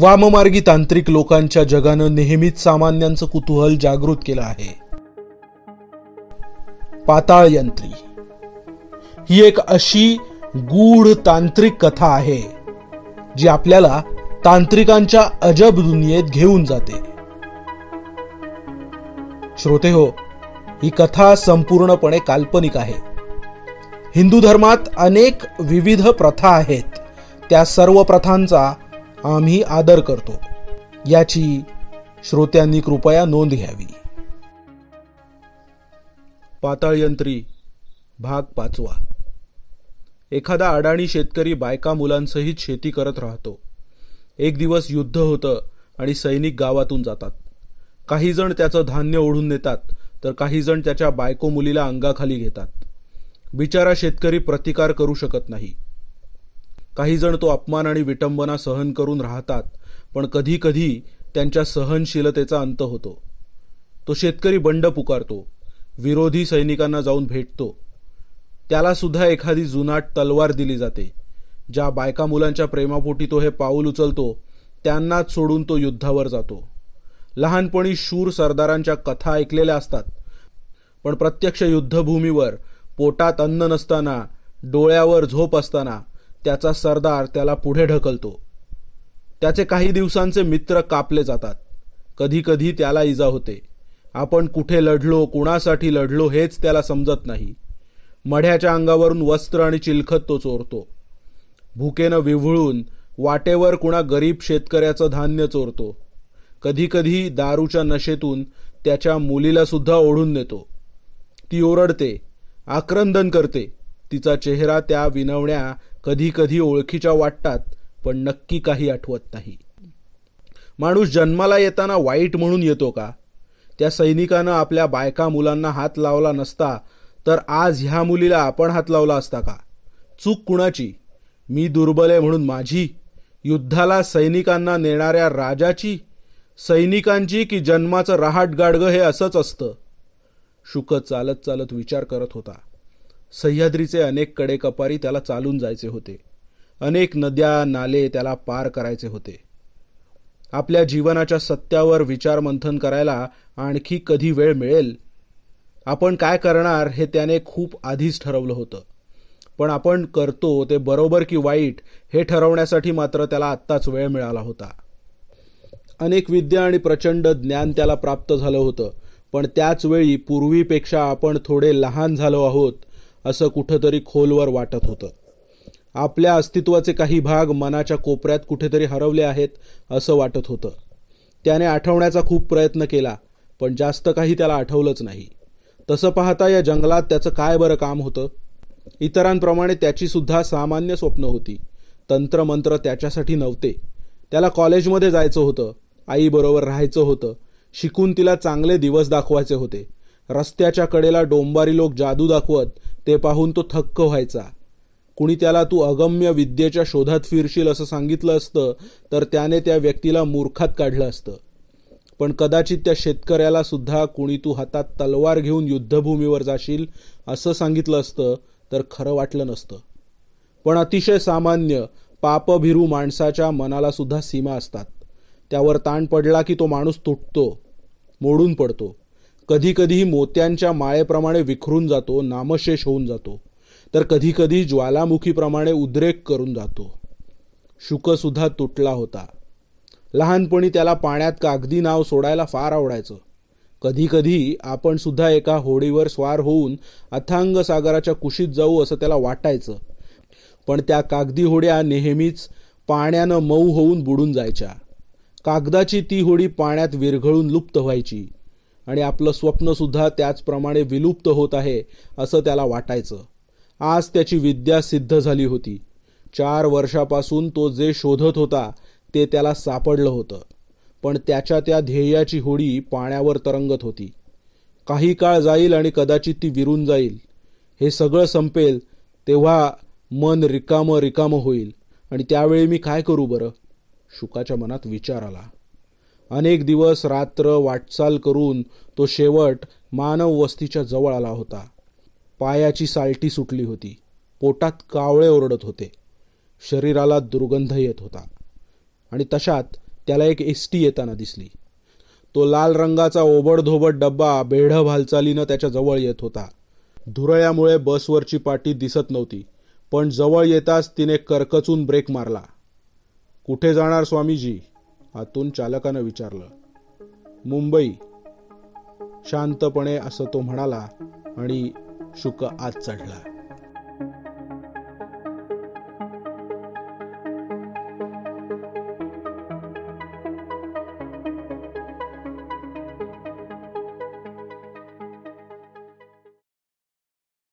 वाममार्गी तांत्रिक लोकांच्या जगानं नेहमीच सामान्यांचं कुतूहल जागृत केलं आहे पाताळ यंत्री ही एक अशी गूढ तांत्रिक कथा आहे जी आपल्याला तांत्रिकांच्या अजब दुनियेत घेऊन जाते श्रोते हो ही कथा संपूर्णपणे काल्पनिक आहे हिंदू धर्मात अनेक विविध प्रथा आहेत त्या सर्व प्रथांचा आम्ही आदर करतो याची श्रोत्यांनी कृपया नोंद घ्यावी पाताळयंत्री भाग पाचवा एखादा अडाणी शेतकरी बायका मुलांसहित शेती करत राहतो एक दिवस युद्ध होतं आणि सैनिक गावातून जातात काही जण त्याचं धान्य ओढून नेतात तर काहीजण त्याच्या बायको मुलीला अंगाखाली घेतात बिचारा शेतकरी प्रतिकार करू शकत नाही काही जण तो अपमान आणि विटंबना सहन करून राहतात पण कधी कधी त्यांच्या सहनशीलतेचा अंत होतो तो शेतकरी बंड पुकारतो विरोधी सैनिकांना जाऊन भेटतो त्याला सुद्धा एखादी जुनाट तलवार दिली जाते ज्या बायका मुलांच्या प्रेमापोटी तो हे पाऊल उचलतो त्यांनाच सोडून तो युद्धावर जातो लहानपणी शूर सरदारांच्या कथा ऐकलेल्या असतात पण प्रत्यक्ष युद्धभूमीवर पोटात अन्न नसताना डोळ्यावर झोप असताना त्याचा सरदार त्याला पुढे ढकलतो त्याचे काही दिवसांचे मित्र कापले जातात कधीकधी त्याला इजा होते आपण कुठे लढलो कुणासाठी लढलो हेच त्याला समजत नाही मढ्याच्या अंगावरून वस्त्र आणि चिलखत तो चोरतो भुकेनं विव्हळून वाटेवर कुणा गरीब शेतकऱ्याचं धान्य चोरतो कधीकधी दारूच्या नशेतून त्याच्या मुलीला सुद्धा ओढून नेतो ती ओरडते आक्रंदन करते तिचा चेहरा त्या विनवण्या कधी कधी ओळखीच्या वाटतात पण नक्की काही आठवत नाही माणूस जन्माला येताना वाईट म्हणून येतो का त्या सैनिकानं आपल्या बायका मुलांना हात लावला नसता तर आज ह्या मुलीला आपण हात लावला असता का चूक कुणाची मी दुर्बल आहे म्हणून माझी युद्धाला सैनिकांना नेणाऱ्या राजाची सैनिकांची की जन्माचं रहाट गाडगं हे असंच असतं शुक चालत चालत विचार करत होता सह्याद्रीचे अनेक कडे कपारी त्याला चालून जायचे होते अनेक नद्या नाले त्याला पार करायचे होते आपल्या जीवनाच्या सत्यावर विचारमंथन करायला आणखी कधी वेळ मिळेल आपण काय करणार हे त्याने खूप आधीच ठरवलं होतं पण आपण करतो ते बरोबर की वाईट हे ठरवण्यासाठी मात्र त्याला आत्ताच वेळ मिळाला होता अनेक विद्या आणि प्रचंड ज्ञान त्याला प्राप्त झालं होतं पण त्याच वेळी पूर्वीपेक्षा आपण थोडे लहान झालो आहोत असं कुठंतरी खोलवर वाटत होतं आपल्या अस्तित्वाचे काही भाग मनाच्या कोपऱ्यात कुठेतरी हरवले आहेत असं वाटत होतं त्याने आठवण्याचा खूप प्रयत्न केला पण जास्त काही त्याला आठवलंच नाही तसं पाहता या जंगलात त्याचं काय बरं काम होतं इतरांप्रमाणे त्याची सुद्धा सामान्य स्वप्न होती तंत्रमंत्र त्याच्यासाठी नव्हते त्याला कॉलेजमध्ये जायचं होतं आईबरोबर राहायचं होतं शिकून तिला चांगले दिवस दाखवायचे होते रस्त्याच्या कडेला डोंबारी लोक जादू दाखवत ते पाहून तो थक्क व्हायचा कुणी त्याला तू अगम्य विद्येच्या शोधात फिरशील असं सांगितलं असतं तर त्याने त्या व्यक्तीला मूर्खात काढलं असतं पण कदाचित त्या शेतकऱ्याला सुद्धा कुणी तू हातात तलवार घेऊन युद्धभूमीवर जाशील असं सांगितलं असतं तर खरं वाटलं नसतं पण अतिशय सामान्य पापभिरू माणसाच्या मनाला सुद्धा सीमा असतात त्यावर ताण पडला की तो माणूस तुटतो मोडून पडतो कधीकधी मोत्यांच्या माळेप्रमाणे विखरून जातो नामशेष होऊन जातो तर कधीकधी ज्वालामुखीप्रमाणे उद्रेक करून जातो शुकसुद्धा तुटला होता लहानपणी त्याला पाण्यात कागदी नाव सोडायला फार आवडायचं कधीकधी आपण सुद्धा एका होडीवर स्वार होऊन अथांग सागराच्या कुशीत जाऊ असं त्याला वाटायचं पण त्या कागदी होड्या नेहमीच पाण्यानं मऊ होऊन बुडून जायच्या कागदाची ती होडी पाण्यात विरघळून लुप्त व्हायची आणि आपलं स्वप्नसुद्धा त्याचप्रमाणे विलुप्त होत आहे असं त्याला वाटायचं आज त्याची विद्या सिद्ध झाली होती चार वर्षापासून तो जे शोधत होता ते त्याला सापडलं होतं पण त्याच्या त्या ध्येयाची होडी पाण्यावर तरंगत होती काही काळ जाईल आणि कदाचित ती विरून जाईल हे सगळं संपेल तेव्हा मन रिकामं रिकामं होईल आणि त्यावेळी मी काय करू बरं शुकाच्या मनात विचार आला अनेक दिवस रात्र वाटचाल करून तो शेवट मानव वस्तीच्या जवळ आला होता पायाची सालटी सुटली होती पोटात कावळे ओरडत होते शरीराला दुर्गंध येत होता आणि तशात त्याला एक एस टी येताना दिसली तो लाल रंगाचा ओबडधोबड डब्बा बेढ भालचालीनं त्याच्या जवळ येत होता धुरळ्यामुळे बसवरची पाटी दिसत नव्हती पण जवळ येताच तिने करकचून ब्रेक मारला कुठे जाणार स्वामीजी आतून चालकानं विचारलं मुंबई शांतपणे असं तो म्हणाला आणि शुक आत चढला